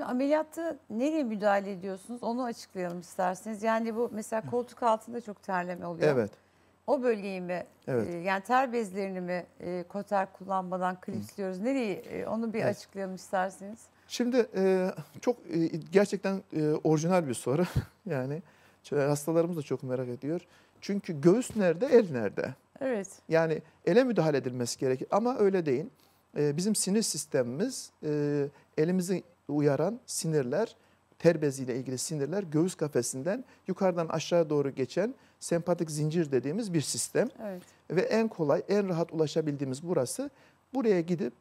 ameliyatta nereye müdahale ediyorsunuz onu açıklayalım isterseniz. Yani bu mesela koltuk altında çok terleme oluyor. Evet. O bölgeyi mi evet. e, yani ter bezlerini mi e, koter kullanmadan klipsliyoruz? Nereyi e, onu bir evet. açıklayalım isterseniz. Şimdi e, çok e, gerçekten e, orijinal bir soru. yani hastalarımız da çok merak ediyor. Çünkü göğüs nerede, el nerede? Evet. Yani ele müdahale edilmesi gerekir ama öyle değil. E, bizim sinir sistemimiz e, elimizi uyaran sinirler, ter beziyle ilgili sinirler göğüs kafesinden yukarıdan aşağıya doğru geçen sempatik zincir dediğimiz bir sistem. Evet. Ve en kolay, en rahat ulaşabildiğimiz burası. Buraya gidip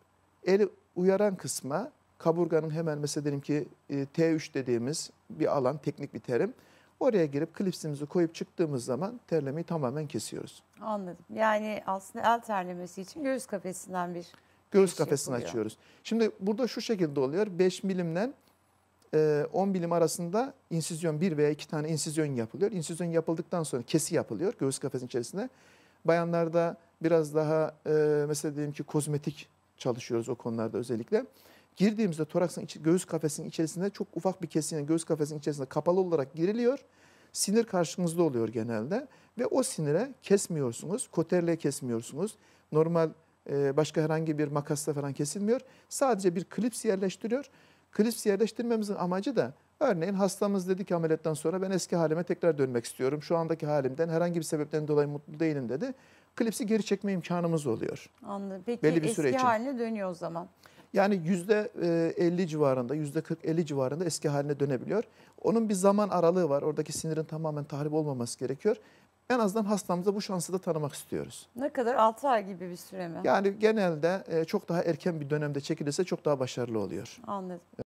eli uyaran kısma kaburganın hemen mesela dedim ki e, T3 dediğimiz bir alan, teknik bir terim. Oraya girip klipsimizi koyup çıktığımız zaman terlemeyi tamamen kesiyoruz. Anladım. Yani aslında el terlemesi için göğüs kafesinden bir Göğüs kafesini açıyoruz. Şimdi burada şu şekilde oluyor. 5 milimden e, 10 milim arasında insizyon 1 veya 2 tane insizyon yapılıyor. İnsizyon yapıldıktan sonra kesi yapılıyor göğüs kafesinin içerisinde. Bayanlarda biraz daha e, mesela diyelim ki kozmetik çalışıyoruz o konularda özellikle. Girdiğimizde toraksın içi, göğüs kafesinin içerisinde çok ufak bir kesine göğüs kafesinin içerisinde kapalı olarak giriliyor. Sinir karşınızda oluyor genelde ve o sinire kesmiyorsunuz, koterle kesmiyorsunuz. Normal ee, başka herhangi bir makasla falan kesilmiyor. Sadece bir klips yerleştiriyor. Klips yerleştirmemizin amacı da örneğin hastamız dedi ki ameliyattan sonra ben eski halime tekrar dönmek istiyorum. Şu andaki halimden herhangi bir sebepten dolayı mutlu değilim dedi. Klipsi geri çekme imkanımız oluyor. Anladım. Peki Belli bir eski süre için. haline dönüyor o zaman. Yani %50 e, civarında, %40-50 civarında eski haline dönebiliyor. Onun bir zaman aralığı var. Oradaki sinirin tamamen tahrip olmaması gerekiyor. En azından hastamızda bu şansı da tanımak istiyoruz. Ne kadar? 6 ay gibi bir süre mi? Yani genelde e, çok daha erken bir dönemde çekilirse çok daha başarılı oluyor. Anladım.